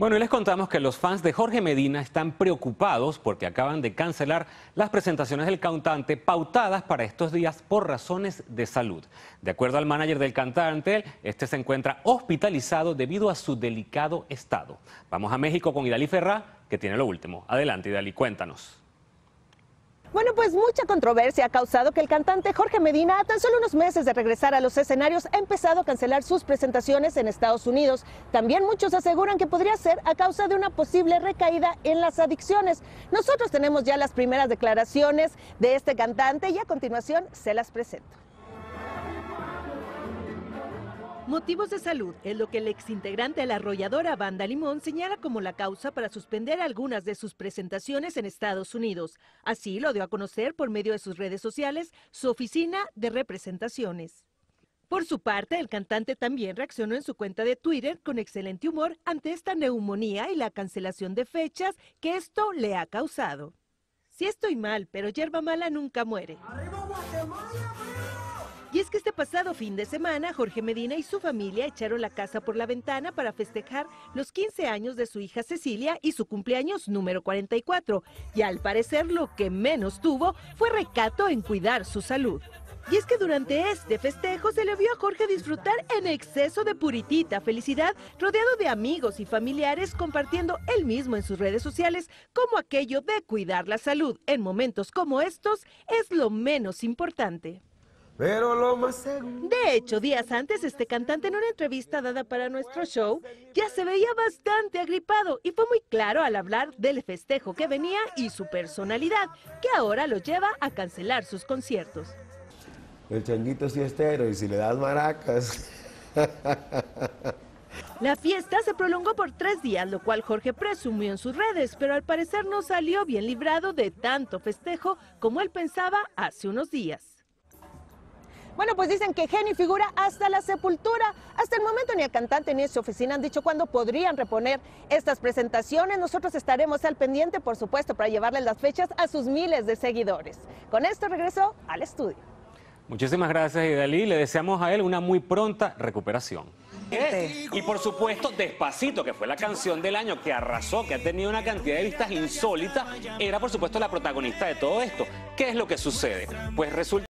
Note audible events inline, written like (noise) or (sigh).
Bueno, y les contamos que los fans de Jorge Medina están preocupados porque acaban de cancelar las presentaciones del cantante pautadas para estos días por razones de salud. De acuerdo al manager del cantante, este se encuentra hospitalizado debido a su delicado estado. Vamos a México con Idalí Ferrá, que tiene lo último. Adelante, Idalí, cuéntanos. Bueno, pues mucha controversia ha causado que el cantante Jorge Medina, a tan solo unos meses de regresar a los escenarios, ha empezado a cancelar sus presentaciones en Estados Unidos. También muchos aseguran que podría ser a causa de una posible recaída en las adicciones. Nosotros tenemos ya las primeras declaraciones de este cantante y a continuación se las presento. Motivos de salud es lo que el exintegrante de la arrolladora Banda Limón señala como la causa para suspender algunas de sus presentaciones en Estados Unidos. Así lo dio a conocer por medio de sus redes sociales su oficina de representaciones. Por su parte, el cantante también reaccionó en su cuenta de Twitter con excelente humor ante esta neumonía y la cancelación de fechas que esto le ha causado. Si estoy mal, pero hierba mala nunca muere fin de semana, Jorge Medina y su familia echaron la casa por la ventana para festejar los 15 años de su hija Cecilia y su cumpleaños número 44. Y al parecer lo que menos tuvo fue recato en cuidar su salud. Y es que durante este festejo se le vio a Jorge disfrutar en exceso de puritita felicidad, rodeado de amigos y familiares, compartiendo él mismo en sus redes sociales como aquello de cuidar la salud en momentos como estos es lo menos importante. Pero lo más seguro. De hecho, días antes, este cantante en una entrevista dada para nuestro show ya se veía bastante agripado y fue muy claro al hablar del festejo que venía y su personalidad, que ahora lo lleva a cancelar sus conciertos. El changuito es fiestero y si le das maracas. (laughs) La fiesta se prolongó por tres días, lo cual Jorge presumió en sus redes, pero al parecer no salió bien librado de tanto festejo como él pensaba hace unos días. Bueno, pues dicen que Jenny figura hasta la sepultura. Hasta el momento ni el cantante ni su oficina han dicho cuándo podrían reponer estas presentaciones. Nosotros estaremos al pendiente, por supuesto, para llevarle las fechas a sus miles de seguidores. Con esto regreso al estudio. Muchísimas gracias, Idalí. Le deseamos a él una muy pronta recuperación. Y por supuesto, Despacito, que fue la canción del año que arrasó, que ha tenido una cantidad de vistas insólita, era por supuesto la protagonista de todo esto. ¿Qué es lo que sucede? Pues resulta...